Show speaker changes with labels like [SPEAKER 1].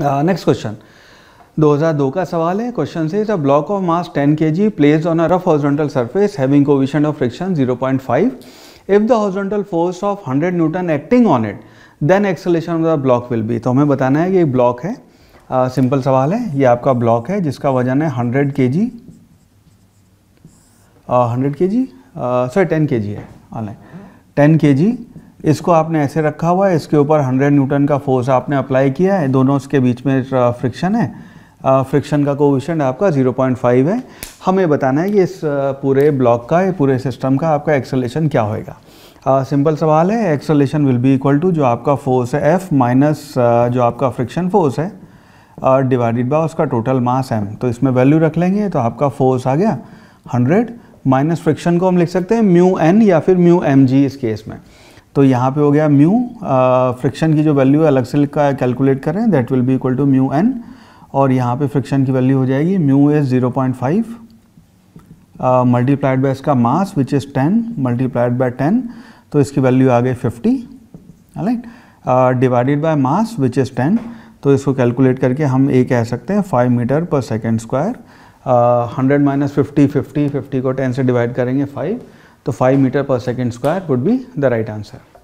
[SPEAKER 1] Next question 2002 का सवाल है क्वेश्चन से is a block of mass 10 g place on a rough horizontal surface having coefficient of friction 0.5 if the horizontal force of 100 newton acting on it then acceleration of the block will be तो हमें बताना है कि एक block है simple uh, सवाल है ये आपका ब्लॉक है जिसका वजन है 100 के जी हंड्रेड के जी सॉरी टेन के जी है ऑनलाइन टेन के जी इसको आपने ऐसे रखा हुआ है इसके ऊपर 100 न्यूटन का फोर्स आपने अप्लाई किया है दोनों इसके बीच में फ्रिक्शन है फ्रिक्शन का कोविशन आपका 0.5 है हमें बताना है कि इस पूरे ब्लॉक का ये पूरे सिस्टम का आपका एक्सलेशन क्या होएगा सिंपल सवाल है acceleration will be equal to जो आपका फोर्स है एफ माइनस जो आपका फ्रिक्शन फोर्स है डिवाइडेड बाय उसका टोटल मास एम तो इसमें वैल्यू रख लेंगे तो आपका फोर्स आ गया हंड्रेड माइनस फ्रिक्शन को हम लिख सकते हैं म्यू एन या फिर म्यू एम जी इस केस में तो यहाँ पे हो गया म्यू फ्रिक्शन की जो वैल्यू है अलग से का कैलकुलेट करें that will be equal to mu N और यहाँ पे फ्रिक्शन की वैल्यू हो जाएगी mu is zero point five multiplied by इसका mass which is ten multiplied by ten तो इसकी वैल्यू आ गई fifty right divided by mass which is ten तो इसको कैलकुलेट करके हम ए कह सकते हैं five meter per second square hundred minus fifty fifty fifty को टेन से डिवाइड करेंगे five So, 5 meter per second square would be the right answer.